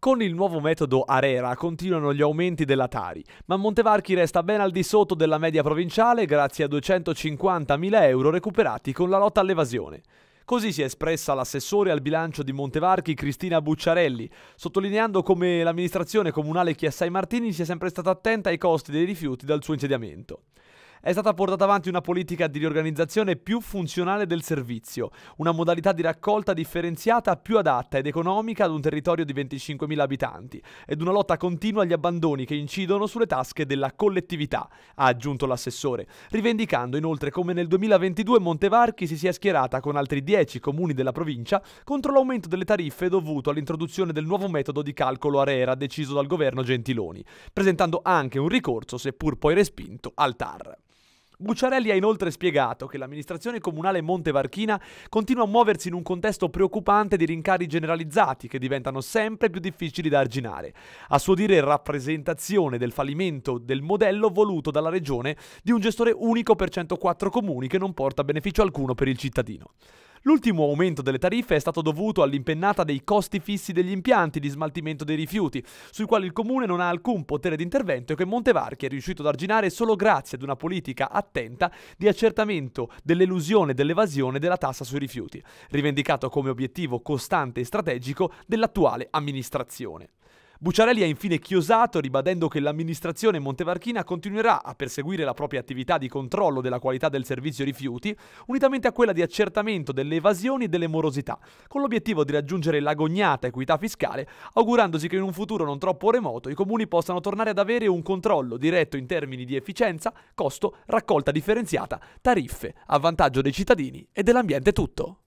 Con il nuovo metodo Arera continuano gli aumenti della Tari, ma Montevarchi resta ben al di sotto della media provinciale grazie a 250.000 euro recuperati con la lotta all'evasione. Così si è espressa l'assessore al bilancio di Montevarchi Cristina Bucciarelli, sottolineando come l'amministrazione comunale Chiassai Martini sia sempre stata attenta ai costi dei rifiuti dal suo insediamento è stata portata avanti una politica di riorganizzazione più funzionale del servizio, una modalità di raccolta differenziata più adatta ed economica ad un territorio di 25.000 abitanti ed una lotta continua agli abbandoni che incidono sulle tasche della collettività, ha aggiunto l'assessore, rivendicando inoltre come nel 2022 Montevarchi si sia schierata con altri 10 comuni della provincia contro l'aumento delle tariffe dovuto all'introduzione del nuovo metodo di calcolo ARERA deciso dal governo Gentiloni, presentando anche un ricorso, seppur poi respinto, al TAR. Bucciarelli ha inoltre spiegato che l'amministrazione comunale Montevarchina continua a muoversi in un contesto preoccupante di rincari generalizzati che diventano sempre più difficili da arginare. A suo dire rappresentazione del fallimento del modello voluto dalla regione di un gestore unico per 104 comuni che non porta beneficio alcuno per il cittadino. L'ultimo aumento delle tariffe è stato dovuto all'impennata dei costi fissi degli impianti di smaltimento dei rifiuti, sui quali il comune non ha alcun potere di intervento e che Montevarchi è riuscito ad arginare solo grazie ad una politica attenta di accertamento dell'elusione e dell'evasione della tassa sui rifiuti, rivendicato come obiettivo costante e strategico dell'attuale amministrazione. Bucciarelli ha infine chiosato ribadendo che l'amministrazione montevarchina continuerà a perseguire la propria attività di controllo della qualità del servizio rifiuti, unitamente a quella di accertamento delle evasioni e delle morosità, con l'obiettivo di raggiungere l'agognata equità fiscale, augurandosi che in un futuro non troppo remoto i comuni possano tornare ad avere un controllo diretto in termini di efficienza, costo, raccolta differenziata, tariffe, a vantaggio dei cittadini e dell'ambiente tutto.